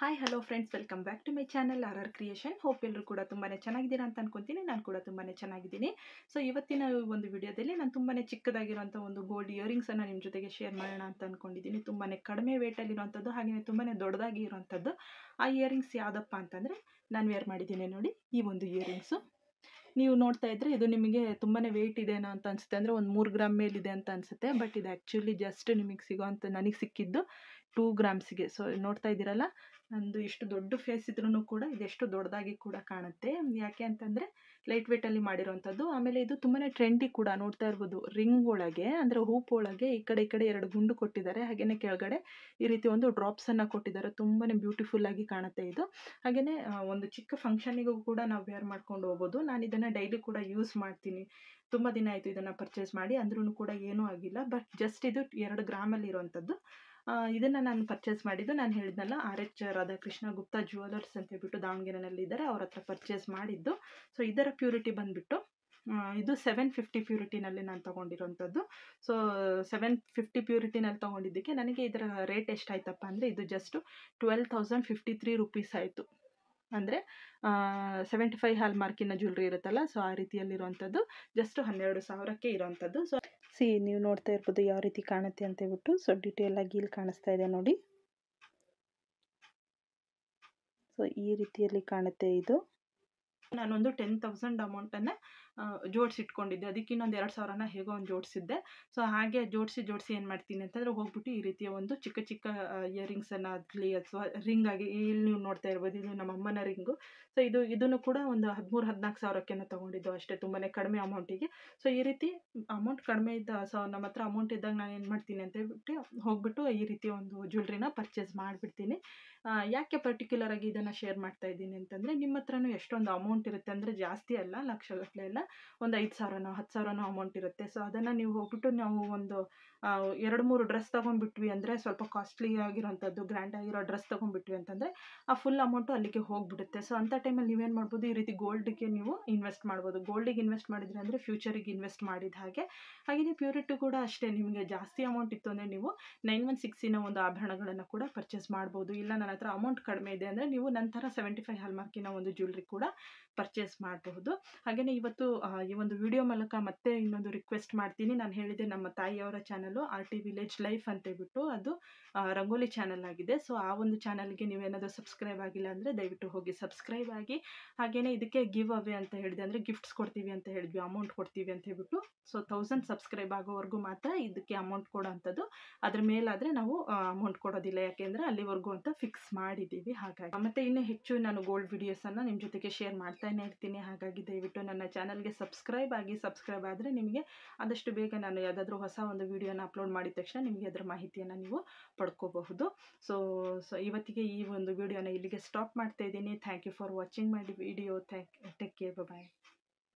hi hello friends welcome back to my channel R R creation hope ಎಲ್ಲರೂ ಕೂಡ ತುಂಬಾ ಚೆನ್ನಾಗಿದ್ದೀರಾ ಅಂತ ಅನ್ಕೊತೀನಿ ನಾನು ಕೂಡ ತುಂಬಾ ಚೆನ್ನಾಗಿದ್ದೀನಿ ಸೊ ಇವತ್ತಿನ ಒಂದು ವಿಡಿಯೋದಲ್ಲಿ ನಾನು ತುಂಬಾ ಚಿಕ್ಕದಾಗಿರುವಂಥ ಒಂದು ಗೋಲ್ಡ್ ಇಯರಿಂಗ್ಸನ್ನು ನಿಮ್ಮ ಜೊತೆಗೆ ಶೇರ್ ಮಾಡೋಣ ಅಂತ ಅಂದ್ಕೊಂಡಿದ್ದೀನಿ ತುಂಬಾ ಕಡಿಮೆ ವೇಟಲ್ಲಿರೋಂಥದ್ದು ಹಾಗೆ ತುಂಬಾ ದೊಡ್ಡದಾಗಿ ಆ ಇಯರಿಂಗ್ಸ್ ಯಾವುದಪ್ಪ ಅಂತಂದರೆ ನಾನು ವೇರ್ ಮಾಡಿದ್ದೀನಿ ನೋಡಿ ಈ ಒಂದು ಇಯರಿಂಗ್ಸು ನೀವು ನೋಡ್ತಾ ಇದ್ರೆ ಇದು ನಿಮಗೆ ತುಂಬಾ ವೇಟ್ ಇದೆನೋ ಅಂತ ಅನ್ಸುತ್ತೆ ಅಂದರೆ ಒಂದು ಮೂರು ಗ್ರಾಮ್ ಮೇಲಿದೆ ಅಂತ ಅನಿಸುತ್ತೆ ಬಟ್ ಇದು ಆ್ಯಕ್ಚುಲಿ ಜಸ್ಟ್ ನಿಮಗೆ ಸಿಗೋ ನನಗೆ ಸಿಕ್ಕಿದ್ದು ಟೂ ಗ್ರಾಮ್ಸ್ಗೆ ಸೊ ನೋಡ್ತಾ ಇದ್ದೀರಲ್ಲ ನಂದು ಇಷ್ಟು ದೊಡ್ಡ ಫೇಸ್ ಇದ್ರೂ ಕೂಡ ಇದೆಷ್ಟು ದೊಡ್ಡದಾಗಿ ಕೂಡ ಕಾಣುತ್ತೆ ಯಾಕೆ ಅಂತಂದರೆ ಲೈಟ್ ವೇಟಲ್ಲಿ ಮಾಡಿರೋವಂಥದ್ದು ಆಮೇಲೆ ಇದು ತುಂಬಾ ಟ್ರೆಂಡಿ ಕೂಡ ನೋಡ್ತಾ ಇರ್ಬೋದು ರಿಂಗ್ ಒಳಗೆ ಅಂದರೆ ಹೂಪ್ ಒಳಗೆ ಈ ಕಡೆ ಈ ಕಡೆ ಎರಡು ಗುಂಡು ಕೊಟ್ಟಿದ್ದಾರೆ ಹಾಗೆಯೇ ಕೆಳಗಡೆ ಈ ರೀತಿ ಒಂದು ಡ್ರಾಪ್ಸನ್ನು ಕೊಟ್ಟಿದ್ದಾರೆ ತುಂಬಾ ಬ್ಯೂಟಿಫುಲ್ಲಾಗಿ ಕಾಣುತ್ತೆ ಇದು ಹಾಗೆಯೇ ಒಂದು ಚಿಕ್ಕ ಫಂಕ್ಷನಿಗೂ ಕೂಡ ನಾವು ವೇರ್ ಮಾಡ್ಕೊಂಡು ಹೋಗ್ಬೋದು ನಾನು ಇದನ್ನು ಡೈಲಿ ಕೂಡ ಯೂಸ್ ಮಾಡ್ತೀನಿ ತುಂಬ ದಿನ ಆಯಿತು ಇದನ್ನು ಪರ್ಚೇಸ್ ಮಾಡಿ ಅಂದ್ರೂ ಕೂಡ ಏನೂ ಆಗಿಲ್ಲ ಬಟ್ ಜಸ್ಟ್ ಇದು ಎರಡು ಗ್ರಾಮಲ್ಲಿ ಇರೋವಂಥದ್ದು ಇದನ್ನು ನಾನು ಪರ್ಚೇಸ್ ಮಾಡಿದ್ದು ನಾನು ಹೇಳಿದ್ನಲ್ಲ R H Radhakrishna Gupta jewellers ಅಂತ ಹೇಳ್ಬಿಟ್ಟು ಇದ್ದಾರೆ ಅವ್ರ ಹತ್ರ ಪರ್ಚೇಸ್ ಮಾಡಿದ್ದು ಸೊ ಇದರ ಪ್ಯೂರಿಟಿ ಬಂದುಬಿಟ್ಟು ಇದು ಸೆವೆನ್ ಫಿಫ್ಟಿ ಪ್ಯೂರಿಟಿನಲ್ಲಿ ನಾನು ತೊಗೊಂಡಿರೋಂಥದ್ದು ಸೊ ಸೆವೆನ್ ಫಿಫ್ಟಿ ಪ್ಯೂರಿಟಿನಲ್ಲಿ ತೊಗೊಂಡಿದ್ದಕ್ಕೆ ನನಗೆ ಇದರ ರೇಟ್ ಎಷ್ಟಾಯ್ತಪ್ಪ ಅಂದರೆ ಇದು just twelve thousand fifty three rupees ಆಯಿತು ಅಂದರೆ seventy five hallmark jewellery ಇರುತ್ತಲ್ಲ ಸೊ ಆ ರೀತಿಯಲ್ಲಿರುವಂಥದ್ದು ಜಸ್ಟ್ ಹನ್ನೆರಡು ಸಾವಿರಕ್ಕೆ ಇರೋವಂಥದ್ದು ಸೊ ಸಿ ನೀವು ನೋಡ್ತಾ ಇರ್ಬೋದು ಯಾವ ರೀತಿ ಕಾಣುತ್ತೆ ಅಂತ ಹೇಳ್ಬಿಟ್ಟು ಸೊ ಡಿಟೇಲ್ ಆಗಿ ಇಲ್ಲಿ ಕಾಣಿಸ್ತಾ ಇದೆ ನೋಡಿ ಸೊ ಈ ರೀತಿಯಲ್ಲಿ ಕಾಣುತ್ತೆ ಇದು ನಾನೊಂದು ಟೆನ್ ತೌಸಂಡ್ ಅಮೌಂಟನ್ನು ಜೋಡಿಸಿಟ್ಕೊಂಡಿದ್ದೆ ಅದಕ್ಕೆ ಇನ್ನೊಂದು ಎರಡು ಸಾವಿರನ ಹೇಗೋ ಒಂದು ಜೋಡಿಸಿದ್ದೆ ಸೊ ಹಾಗೆ ಜೋಡಿಸಿ ಜೋಡಿಸಿ ಏನು ಮಾಡ್ತೀನಿ ಅಂತಂದರೆ ಹೋಗ್ಬಿಟ್ಟು ಈ ರೀತಿಯ ಒಂದು ಚಿಕ್ಕ ಚಿಕ್ಕ ಇಯರಿಂಗ್ಸನ್ನು ಆಗಲಿ ಅಥವಾ ರಿಂಗ್ ಆಗಿ ಇಲ್ಲಿ ನೀವು ನೋಡ್ತಾ ಇರ್ಬೋದು ಇದು ನಮ್ಮ ಅಮ್ಮನ ರಿಂಗು ಸೊ ಇದು ಇದನ್ನು ಕೂಡ ಒಂದು ಹದಿಮೂರು ಹದಿನಾಲ್ಕು ಸಾವಿರಕ್ಕೇನೋ ತೊಗೊಂಡಿದ್ದು ಅಷ್ಟೇ ತುಂಬಾ ಕಡಿಮೆ ಅಮೌಂಟಿಗೆ ಸೊ ಈ ರೀತಿ ಅಮೌಂಟ್ ಕಡಿಮೆ ಇದ್ದ ಸೊ ನಮ್ಮ ಹತ್ರ ಅಮೌಂಟ್ ಇದ್ದಾಗ ನಾನು ಏನು ಮಾಡ್ತೀನಿ ಅಂತ ಹೇಳ್ಬಿಟ್ಟು ಹೋಗ್ಬಿಟ್ಟು ಈ ರೀತಿ ಒಂದು ಜ್ಯುವೆಲ್ರಿನ ಪರ್ಚೇಸ್ ಮಾಡಿಬಿಡ್ತೀನಿ ಯಾಕೆ ಪರ್ಟಿಕ್ಯುಲರ್ ಆಗಿ ಇದನ್ನು ಶೇರ್ ಮಾಡ್ತಾ ಇದ್ದೀನಿ ಅಂತಂದರೆ ನಿಮ್ಮ ಹತ್ರನೂ ಎಷ್ಟೊಂದು ಅಮೌಂಟ್ ಇರುತ್ತೆ ಅಂದರೆ ಜಾಸ್ತಿ ಅಲ್ಲ ಲಕ್ಷಗಟ್ಟಲೆ ಅಲ್ಲ ಒಂದು ಐದು ಸಾವಿರನೋ ಹತ್ತು ಸಾವಿರನೋ ಅಮೌಂಟ್ ಇರುತ್ತೆ ಸೊ ಅದನ್ನು ನೀವು ಹೋಗ್ಬಿಟ್ಟು ನಾವು ಒಂದು ಎರಡು ಮೂರು ಡ್ರೆಸ್ ತೊಗೊಂಡ್ಬಿಟ್ವಿ ಅಂದರೆ ಸ್ವಲ್ಪ ಕಾಸ್ಟ್ಲಿ ಆಗಿರೋಂಥದ್ದು ಗ್ರ್ಯಾಂಡ್ ಆಗಿರೋ ಡ್ರೆಸ್ ತೊಗೊಂಡ್ಬಿಟ್ವಿ ಅಂತಂದರೆ ಆ ಫುಲ್ ಅಮೌಂಟು ಅಲ್ಲಿಗೆ ಹೋಗ್ಬಿಡುತ್ತೆ ಸೊ ಅಂಥ ಟೈಮಲ್ಲಿ ನೀವೇನು ಮಾಡ್ಬೋದು ಈ ರೀತಿ ಗೋಲ್ಡ್ಗೆ ನೀವು ಇನ್ವೆಸ್ಟ್ ಮಾಡ್ಬೋದು ಗೋಲ್ಡಿಗೆ ಇನ್ವೆಸ್ಟ್ ಮಾಡಿದರೆ ಅಂದರೆ ಫ್ಯೂಚರಿಗೆ ಇನ್ವೆಸ್ಟ್ ಮಾಡಿದ ಹಾಗೆ ಹಾಗೆಯೇ ಪ್ಯೂರಿಟು ಕೂಡ ಅಷ್ಟೇ ನಿಮಗೆ ಜಾಸ್ತಿ ಅಮೌಂಟ್ ಇತ್ತು ಅಂದರೆ ನೀವು ನೈನ್ ಒನ್ ಸಿಕ್ಸಿನ ಒಂದು ಆಭರಣಗಳನ್ನು ಕೂಡ ಪರ್ಚೇಸ್ ಮಾಡ್ಬೋದು ಇಲ್ಲ ನನ್ನ ಆ ಅಮೌಂಟ್ ಕಡಿಮೆ ಇದೆ ಅಂದರೆ ನೀವು ನಂತರ ಸೆವೆಂಟಿ ಫೈವ್ ಹಾಲ್ಮಾರ್ಕಿನ ಒಂದು ಜ್ಯುವೆಲ್ರಿ ಕೂಡ ಪರ್ಚೇಸ್ ಮಾಡಬಹುದು ಹಾಗೆಯೇ ಇವತ್ತು ಈ ಒಂದು ವಿಡಿಯೋ ಮೂಲಕ ಮತ್ತೆ ಇನ್ನೊಂದು ರಿಕ್ವೆಸ್ಟ್ ಮಾಡ್ತೀನಿ ನಾನು ಹೇಳಿದೆ ನಮ್ಮ ತಾಯಿಯವರ channel R T village life ಅಂತೇಳ್ಬಿಟ್ಟು ಅದು ರಂಗೋಲಿ ಚಾನಲ್ ಆಗಿದೆ ಸೊ ಆ ಒಂದು ಚಾನಲ್ಗೆ ನೀವೇನಾದರೂ ಸಬ್ಸ್ಕ್ರೈಬ್ ಆಗಿಲ್ಲ ಅಂದರೆ ದಯವಿಟ್ಟು ಹೋಗಿ ಸಬ್ಸ್ಕ್ರೈಬ್ ಆಗಿ ಹಾಗೆಯೇ ಇದಕ್ಕೆ ಗಿವ್ ಅವೇ ಅಂತ ಹೇಳಿದೆ ಅಂದರೆ ಗಿಫ್ಟ್ಸ್ ಕೊಡ್ತೀವಿ ಅಂತ ಹೇಳಿದ್ವಿ ಅಮೌಂಟ್ ಕೊಡ್ತೀವಿ ಅಂತ ಹೇಳ್ಬಿಟ್ಟು ಸೊ ತೌಸಂಡ್ ಸಬ್ಸ್ಕ್ರೈಬ್ ಆಗೋವರೆಗೂ ಮಾತ್ರ ಇದಕ್ಕೆ ಅಮೌಂಟ್ ಕೊಡೋ ಅಂಥದ್ದು ಅದ್ರ ಮೇಲಾದರೆ ನಾವು ಅಮೌಂಟ್ ಕೊಡೋದಿಲ್ಲ ಯಾಕೆಂದರೆ ಅಲ್ಲಿವರೆಗೂ ಅಂತ ಫಿಕ್ಸ್ ಮಾಡಿದ್ದೀವಿ ಹಾಗಾಗಿ ಮತ್ತು ಇನ್ನು ಹೆಚ್ಚು ನಾನು ಗೋಲ್ಡ್ ವಿಡಿಯೋಸನ್ನು ನಿಮ್ಮ ಜೊತೆಗೆ ಶೇರ್ ಮಾಡ್ತಾನೇ ಇರ್ತೀನಿ ಹಾಗಾಗಿ ದಯವಿಟ್ಟು ನನ್ನ ಚಾನಲ್ಗೆ ಸಬ್ಸ್ಕ್ರೈಬ್ ಆಗಿ ಸಬ್ಸ್ಕ್ರೈಬ್ ಆದರೆ ನಿಮಗೆ ಆದಷ್ಟು ಬೇಗ ನಾನು ಯಾವುದಾದ್ರೂ ಹೊಸ ಒಂದು ವಿಡಿಯೋನ ಅಪ್ಲೋಡ್ ಮಾಡಿದ ತಕ್ಷಣ ನಿಮಗೆ ಅದರ ಮಾಹಿತಿಯನ್ನು ನೀವು ಪಡ್ಕೋಬಹುದು ಸೊ ಸೊ ಇವತ್ತಿಗೆ ಈ ಒಂದು ವಿಡಿಯೋನ ಇಲ್ಲಿಗೆ ಸ್ಟಾಪ್ ಮಾಡ್ತಾ ಇದ್ದೀನಿ thank you for watching my video thank take care bye